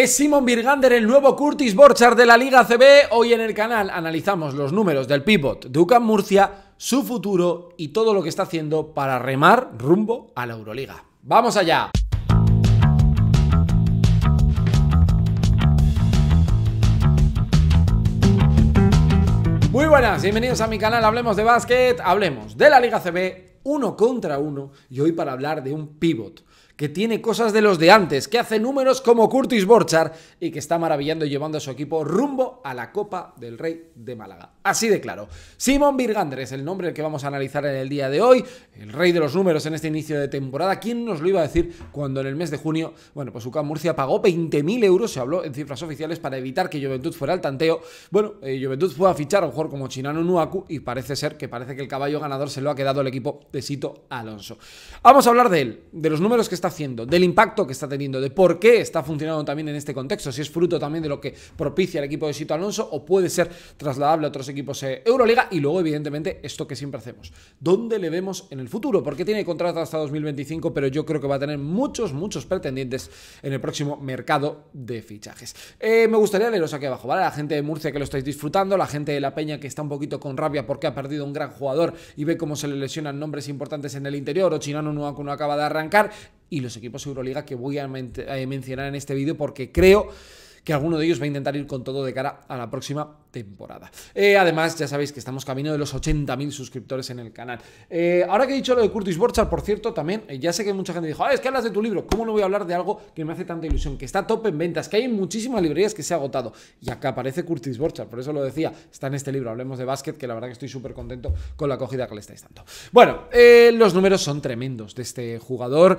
Es Simon Virgander el nuevo Curtis Borchard de la Liga CB. Hoy en el canal analizamos los números del pivot Ucan Murcia, su futuro y todo lo que está haciendo para remar rumbo a la Euroliga. ¡Vamos allá! Muy buenas, bienvenidos a mi canal Hablemos de Básquet, hablemos de la Liga CB uno contra uno y hoy para hablar de un pívot que tiene cosas de los de antes, que hace números como Curtis Borchar y que está maravillando y llevando a su equipo rumbo a la Copa del Rey de Málaga. Así de claro. Simón Virgander es el nombre que vamos a analizar en el día de hoy, el rey de los números en este inicio de temporada. ¿Quién nos lo iba a decir cuando en el mes de junio, bueno, pues UCAM Murcia pagó 20.000 euros, se habló en cifras oficiales, para evitar que Juventud fuera al tanteo? Bueno, eh, Juventud fue a fichar a un jugador como Chinano Nuaku y parece ser que parece que el caballo ganador se lo ha quedado el equipo de Sito Alonso. Vamos a hablar de él, de los números que está haciendo, del impacto que está teniendo, de por qué está funcionando también en este contexto, si es fruto también de lo que propicia el equipo de Sito Alonso o puede ser trasladable a otros equipos eh, Euroliga y luego evidentemente esto que siempre hacemos, ¿dónde le vemos en el futuro? Porque tiene contrato hasta 2025, pero yo creo que va a tener muchos, muchos pretendientes en el próximo mercado de fichajes. Eh, me gustaría leeros aquí abajo, ¿vale? La gente de Murcia que lo estáis disfrutando, la gente de La Peña que está un poquito con rabia porque ha perdido un gran jugador y ve cómo se le lesionan nombres importantes en el interior, o Chinano no acaba de arrancar, y los equipos Euroliga que voy a, mencionar en este vídeo porque creo que alguno de ellos va a intentar ir con todo de cara a la próxima temporada. Eh, además, ya sabéis que estamos camino de los 80.000 suscriptores en el canal. Eh, ahora que he dicho lo de Curtis Borchard, por cierto, también, eh, ya sé que mucha gente dijo, ah, es que hablas de tu libro, ¿cómo no voy a hablar de algo que me hace tanta ilusión? Que está top en ventas, que hay muchísimas librerías que se ha agotado. Y acá aparece Curtis Borchard, por eso lo decía, está en este libro, hablemos de básquet, que la verdad que estoy súper contento con la acogida que le estáis dando. Bueno, los números son tremendos de este jugador,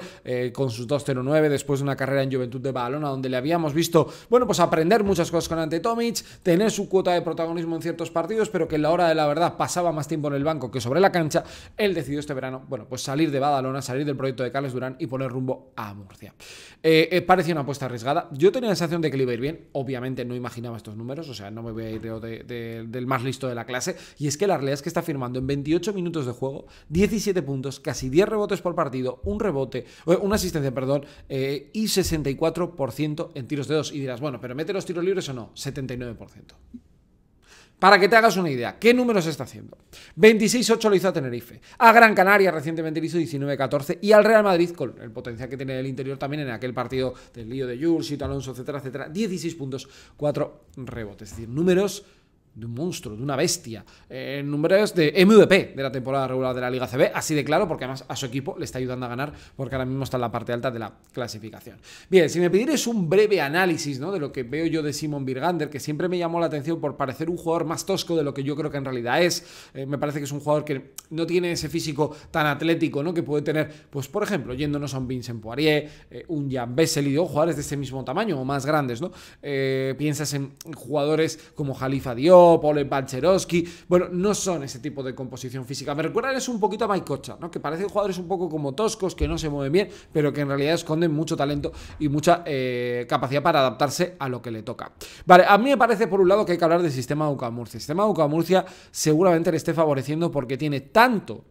con sus 2.09, después de una carrera en Juventud de Badalona, donde le habíamos visto, bueno, pues aprender muchas cosas con Ante Tomic, tener su cuota de protagonismo en ciertos partidos, pero que en la hora de la verdad pasaba más tiempo en el banco que sobre la cancha, él decidió este verano, bueno, pues salir de Badalona, salir del proyecto de Carles Durán y poner rumbo a Murcia. Eh, eh, parecía una apuesta arriesgada. Yo tenía la sensación de que le iba a ir bien, obviamente no imaginaba estos números, o sea, no me voy a ir del más listo de la clase, y es que la realidad es que está firmando en 28 minutos de juego, 17 puntos, casi 10 rebotes por partido, un rebote, eh, una asistencia, perdón, y 64% en tiros de dos. Y dirás, bueno, pero mete los tiros libres o no, 79%. Para que te hagas una idea, ¿qué números está haciendo? 26-8 lo hizo a Tenerife. A Gran Canaria recientemente lo hizo 19-14. Y al Real Madrid, con el potencial que tiene el interior también en aquel partido del lío de Jules, Alonso, etcétera, etcétera. 16 puntos, 4 rebotes. Es decir, números de un monstruo, de una bestia. en eh, números de MVP de la temporada regular de la Liga CB, así de claro, porque además a su equipo le está ayudando a ganar, porque ahora mismo está en la parte alta de la clasificación. Bien, si me pidieres un breve análisis ¿no? de lo que veo yo de Simon Birgander, que siempre me llamó la atención por parecer un jugador más tosco de lo que yo creo que en realidad es. Eh, me parece que es un jugador que no tiene ese físico tan atlético ¿no? que puede tener, pues por ejemplo, yéndonos a un Vincent Poirier, eh, un Jan Vesely, jugadores de ese mismo tamaño o más grandes, ¿no? piensas en jugadores como Jalifa Dior, Pole Ole Bueno, no son ese tipo de composición física. Me recuerdan es un poquito a Maikocha, ¿no? Que parecen jugadores un poco como toscos, que no se mueven bien, pero que en realidad esconden mucho talento y mucha eh, capacidad para adaptarse a lo que le toca. Vale, a mí me parece por un lado que hay que hablar del sistema de Ucamurcia. El sistema de murcia seguramente le esté favoreciendo porque tiene tanto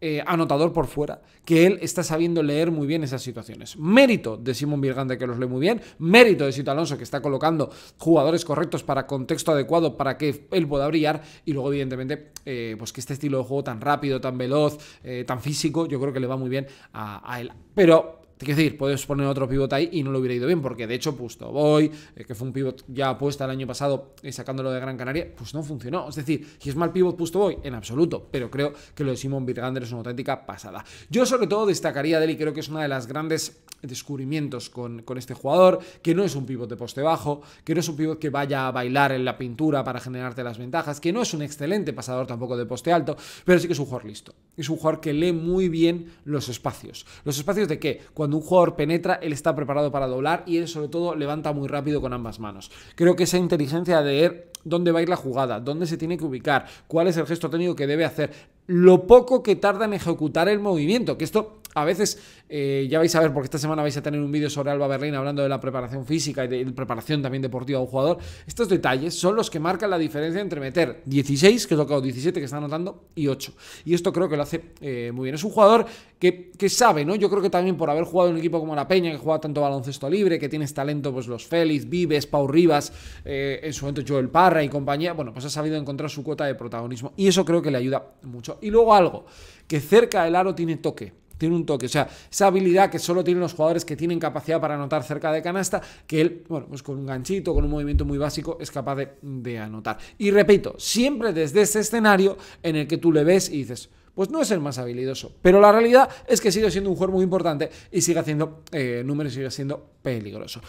eh, anotador por fuera, que él está sabiendo leer muy bien esas situaciones. Mérito de Simón Virgante que los lee muy bien, mérito de Sito Alonso que está colocando jugadores correctos para contexto adecuado para que él pueda brillar y luego evidentemente eh, pues que este estilo de juego tan rápido, tan veloz, eh, tan físico, yo creo que le va muy bien a él. Pero te quiero decir, puedes poner otro pivot ahí y no lo hubiera ido bien, porque de hecho, Pusto boy eh, que fue un pivot ya puesto el año pasado y eh, sacándolo de Gran Canaria, pues no funcionó. Es decir, si es mal pivot, Pusto boy en absoluto, pero creo que lo de Simon Birgander es una auténtica pasada. Yo sobre todo destacaría de él creo que es una de las grandes descubrimientos con, con este jugador, que no es un pivot de poste bajo, que no es un pivot que vaya a bailar en la pintura para generarte las ventajas, que no es un excelente pasador tampoco de poste alto, pero sí que es un jugador listo. Es un jugador que lee muy bien los espacios. ¿Los espacios de qué? Cuando un jugador penetra, él está preparado para doblar y él sobre todo levanta muy rápido con ambas manos. Creo que esa inteligencia de ver dónde va a ir la jugada, dónde se tiene que ubicar, cuál es el gesto técnico que debe hacer, lo poco que tarda en ejecutar el movimiento, que esto a veces, eh, ya vais a ver, porque esta semana vais a tener un vídeo sobre Alba Berlín hablando de la preparación física y de, la preparación también deportiva de un jugador. Estos detalles son los que marcan la diferencia entre meter 16, que es tocado 17 que está anotando, y 8. Y esto creo que lo hace eh, muy bien. Es un jugador que, sabe, ¿no? Yo creo que también por haber jugado en un equipo como La Peña, que juega tanto baloncesto libre, que tienes talento, pues los Félix, Vives, Pau Rivas, eh, en su momento Joel Parra y compañía, bueno, pues ha sabido encontrar su cuota de protagonismo. Y eso creo que le ayuda mucho. Y luego algo, que cerca del aro tiene toque tiene un toque, o sea, esa habilidad que solo tienen los jugadores que tienen capacidad para anotar cerca de canasta, que él, bueno, pues con un ganchito, con un movimiento muy básico, es capaz de, anotar. Y repito, siempre desde ese escenario en el que tú le ves y dices, pues no es el más habilidoso. Pero la realidad es que sigue siendo un jugador muy importante y sigue haciendo eh, números y sigue siendo peligroso.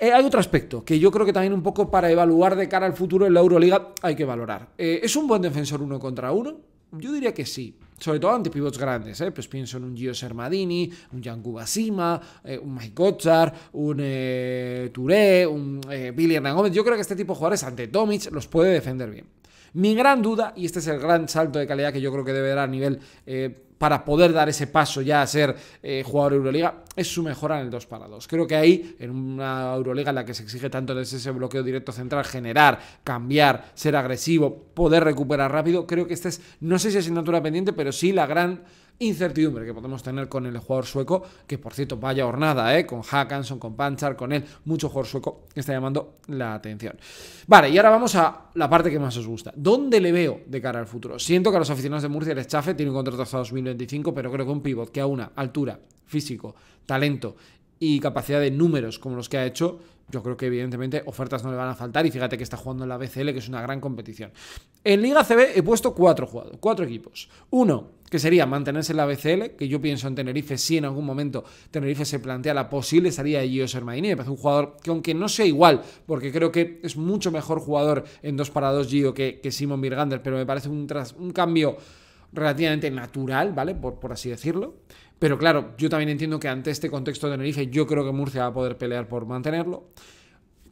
Eh, hay otro aspecto que yo creo que también un poco para evaluar de cara al futuro en la Euroliga hay que valorar. Eh, ¿Es un buen defensor uno contra uno? Yo diría que sí. Sobre todo ante pivots grandes, ¿eh? pues pienso en un Gio Sermadini, un Jan eh, un Mike Gotzar, un eh, Touré, un Billy Hernán Yo creo que este tipo de jugadores ante Tomic los puede defender bien. Mi gran duda, y este es el gran salto de calidad que yo creo que debe dar a nivel eh, para poder dar ese paso ya a ser eh, jugador de Euroliga, es su mejora en el 2 para 2. Creo que ahí, en una Euroliga en la que se exige tanto desde ese bloqueo directo central, generar, cambiar, ser agresivo, poder recuperar rápido, creo que esta es, no sé si asignatura pendiente, pero sí la gran incertidumbre que podemos tener con el jugador sueco, que por cierto, vaya hornada, ¿eh? con Hackanson, con Panchar, con él, mucho jugador sueco que está llamando la atención. Vale, y ahora vamos a la parte que más os gusta. ¿Dónde le veo de cara al futuro? Siento que a los aficionados de Murcia el chafe, tiene un contrato hasta 2025, pero creo que un pivot que a una altura, físico, talento y capacidad de números como los que ha hecho, yo creo que evidentemente ofertas no le van a faltar y fíjate que está jugando en la BCL, que es una gran competición. En Liga CB he puesto cuatro jugadores, cuatro equipos. Uno, que sería mantenerse en la BCL, que yo pienso en Tenerife si en algún momento Tenerife se plantea la posible salida de Gio Sermaini. Me parece un jugador que aunque no sea igual, porque creo que es mucho mejor jugador en dos para 2 Gio que, que Simon Virgander, pero me parece un, tras, un cambio relativamente natural, ¿vale? por así decirlo. Pero claro, yo también entiendo que ante este contexto de Tenerife, yo creo que Murcia va a poder pelear por mantenerlo.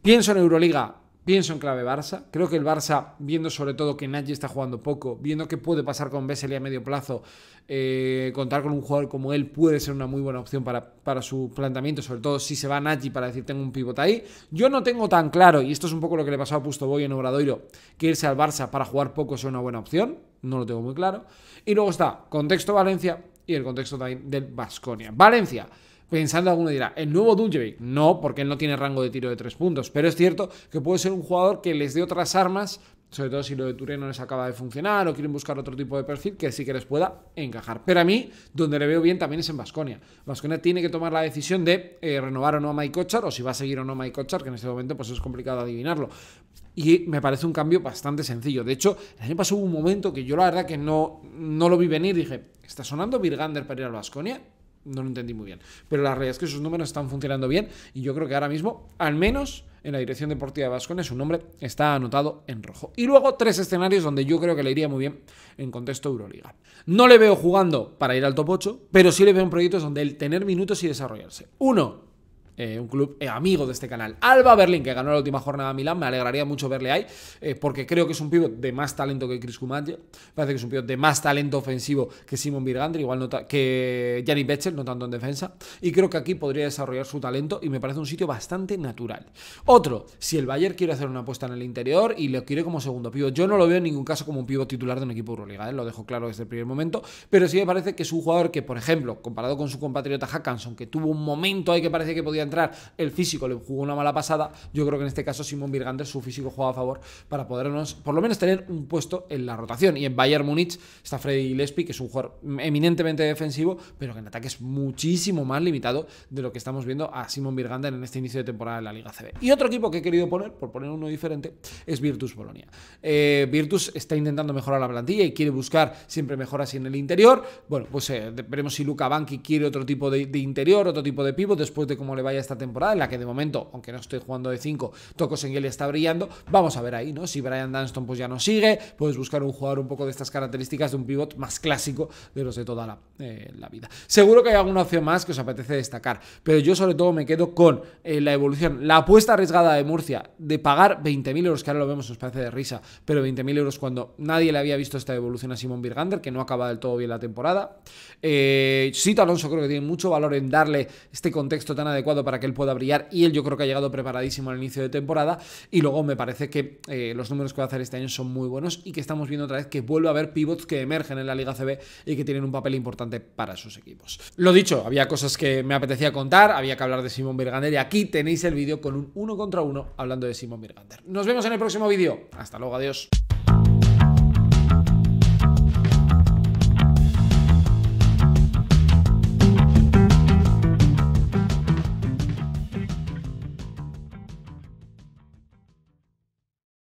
Pienso en Euroliga, pienso en clave Barça. Creo que el Barça, viendo sobre todo que Nagy está jugando poco, viendo que puede pasar con y a medio plazo, eh, contar con un jugador como él puede ser una muy buena opción para, su planteamiento, sobre todo si se va Nagy para decir tengo un pivote ahí. Yo no tengo tan claro, y esto es un poco lo que le pasó a Pusto Boy en Obradoiro, que irse al Barça para jugar poco es una buena opción. No lo tengo muy claro. Y luego está contexto Valencia, y el contexto también del Basconia. Valencia. Pensando alguno dirá, el nuevo Duljevic. No, porque él no tiene rango de tiro de tres puntos. Pero es cierto que puede ser un jugador que les dé otras armas, sobre todo si lo de Tureno no les acaba de funcionar o quieren buscar otro tipo de perfil que sí que les pueda encajar. Pero a mí, donde le veo bien también es en Basconia. Basconia tiene que tomar la decisión de eh, renovar o no a Mike o si va a seguir o no a Mike que en este momento pues es complicado adivinarlo y me parece un cambio bastante sencillo. De hecho, el año pasado un momento que yo la verdad que no, no lo vi venir, dije, ¿está sonando Virgander para ir al Vasconia? No lo entendí muy bien. Pero la realidad es que sus números están funcionando bien y yo creo que ahora mismo, al menos en la dirección deportiva de Vasconia, su nombre está anotado en rojo. Y luego tres escenarios donde yo creo que le iría muy bien en contexto Euroliga. No le veo jugando para ir al top 8, pero sí le veo en proyectos donde el tener minutos y desarrollarse. Uno, eh, un club eh, amigo de este canal. Alba Berlín, que ganó la última jornada a Milán, me alegraría mucho verle ahí, eh, porque creo que es un pívot de más talento que Chris Kumanje, parece que es un pivot de más talento ofensivo que Simon Birgandri, igual que Yannick Betzel, no tanto en defensa, y creo que aquí podría desarrollar su talento y me parece un sitio bastante natural. Otro, si el Bayern quiere hacer una apuesta en el interior y lo quiere como segundo pívot, yo no lo veo en ningún caso como un titular de un equipo de Euroliga, lo dejo claro desde el primer momento, pero sí me parece que es un jugador que, por ejemplo, comparado con su compatriota Hackanson, que tuvo un momento ahí que parece que podía entrar, el físico le jugó una mala pasada. Yo creo que en este caso Simón Virgander, su físico juega a favor para podernos, por lo menos, tener un puesto en la rotación. Y en Bayern Múnich está Freddy Lespi, que es un jugador eminentemente defensivo, pero que en ataque es muchísimo más limitado de lo que estamos viendo a Simón Virgander en este inicio de temporada de la Liga CB. Y otro equipo que he querido poner, por poner uno diferente, es Virtus Bolonia. Eh, Virtus está intentando mejorar la plantilla y quiere buscar siempre mejoras en el interior. Bueno, pues eh, veremos si Luca banqui quiere otro tipo de, interior, otro tipo de pivot, después de cómo le vaya esta temporada, en la que de momento, aunque no estoy jugando de 5, Toco él está brillando. Vamos a ver ahí, ¿no? Si Brian Dunston pues ya no sigue, puedes buscar un jugador un poco de estas características de un pivot más clásico de los de toda la, eh, vida. Seguro que hay alguna opción más que os apetece destacar, pero yo sobre todo me quedo con eh, la evolución. La apuesta arriesgada de Murcia de pagar 20.000 euros, que ahora lo vemos, os parece de risa, pero 20.000 euros cuando nadie le había visto esta evolución a Simón Birgander, que no acaba del todo bien la temporada. Eh, Sito Alonso creo que tiene mucho valor en darle este contexto tan adecuado para que él pueda brillar y él yo creo que ha llegado preparadísimo al inicio de temporada y luego me parece que eh, los números que va a hacer este año son muy buenos y que estamos viendo otra vez que vuelve a haber pivots que emergen en la Liga CB y que tienen un papel importante para sus equipos. Lo dicho, había cosas que me apetecía contar, había que hablar de Simón Birgander y aquí tenéis el vídeo con un uno contra uno hablando de Simón Birgander. Nos vemos en el próximo vídeo. Hasta luego, adiós.